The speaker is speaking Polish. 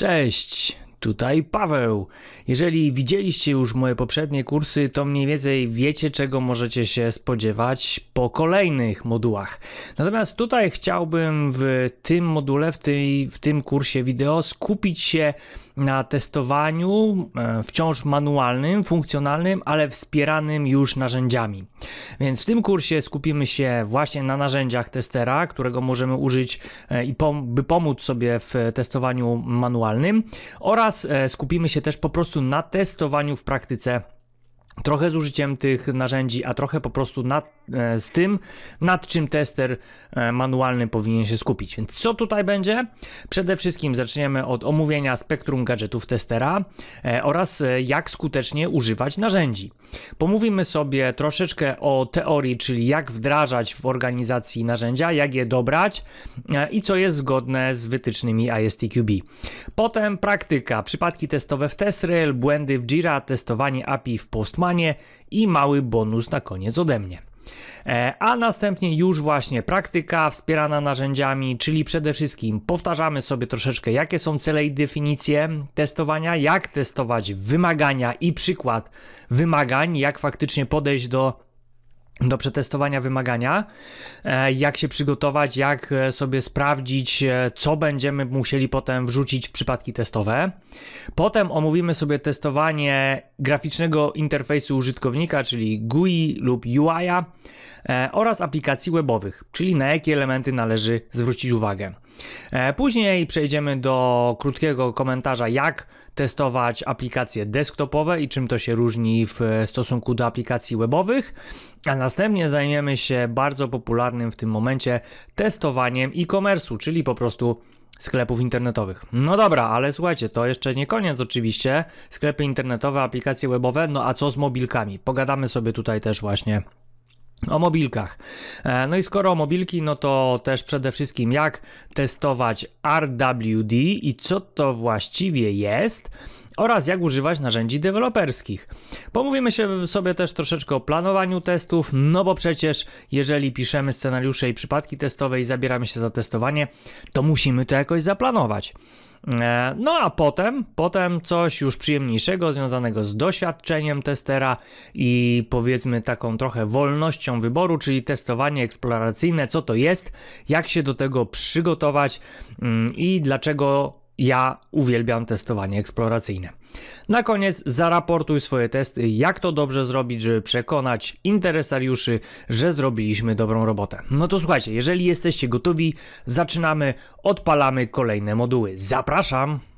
Cześć! tutaj Paweł. Jeżeli widzieliście już moje poprzednie kursy, to mniej więcej wiecie, czego możecie się spodziewać po kolejnych modułach. Natomiast tutaj chciałbym w tym module, w, tej, w tym kursie wideo skupić się na testowaniu e, wciąż manualnym, funkcjonalnym, ale wspieranym już narzędziami. Więc w tym kursie skupimy się właśnie na narzędziach testera, którego możemy użyć e, i pom by pomóc sobie w testowaniu manualnym oraz E, skupimy się też po prostu na testowaniu w praktyce trochę z użyciem tych narzędzi, a trochę po prostu na E, z tym, nad czym tester e, manualny powinien się skupić. Więc co tutaj będzie? Przede wszystkim zaczniemy od omówienia spektrum gadżetów testera e, oraz jak skutecznie używać narzędzi. Pomówimy sobie troszeczkę o teorii, czyli jak wdrażać w organizacji narzędzia, jak je dobrać i co jest zgodne z wytycznymi ISTQB. Potem praktyka, przypadki testowe w TestRail, błędy w Jira, testowanie API w Postmanie i mały bonus na koniec ode mnie. E, a następnie już właśnie praktyka wspierana narzędziami, czyli przede wszystkim powtarzamy sobie troszeczkę, jakie są cele i definicje testowania, jak testować wymagania i przykład wymagań, jak faktycznie podejść do do przetestowania wymagania, e, jak się przygotować, jak e, sobie sprawdzić, e, co będziemy musieli potem wrzucić w przypadki testowe. Potem omówimy sobie testowanie graficznego interfejsu użytkownika, czyli GUI lub UI'a oraz aplikacji webowych, czyli na jakie elementy należy zwrócić uwagę. E, później przejdziemy do krótkiego komentarza, jak testować aplikacje desktopowe i czym to się różni w e, stosunku do aplikacji webowych, a następnie zajmiemy się bardzo popularnym w tym momencie testowaniem e-commerce'u, czyli po prostu sklepów internetowych. No dobra, ale słuchajcie, to jeszcze nie koniec oczywiście. Sklepy internetowe, aplikacje webowe, no a co z mobilkami? Pogadamy sobie tutaj też właśnie o mobilkach. E, no i skoro o mobilki, no to też przede wszystkim jak testować RWD i co to właściwie jest oraz jak używać narzędzi deweloperskich. Pomówimy się sobie też troszeczkę o planowaniu testów, no bo przecież jeżeli piszemy scenariusze i przypadki testowe i zabieramy się za testowanie, to musimy to jakoś zaplanować. E, no a potem, potem coś już przyjemniejszego związanego z doświadczeniem testera i powiedzmy taką trochę wolnością wyboru, czyli testowanie eksploracyjne, co to jest, jak się do tego przygotować mm, i dlaczego ja uwielbiam testowanie eksploracyjne. Na koniec zaraportuj swoje testy, jak to dobrze zrobić, żeby przekonać interesariuszy, że zrobiliśmy dobrą robotę. No to słuchajcie, jeżeli jesteście gotowi, zaczynamy, odpalamy kolejne moduły. Zapraszam!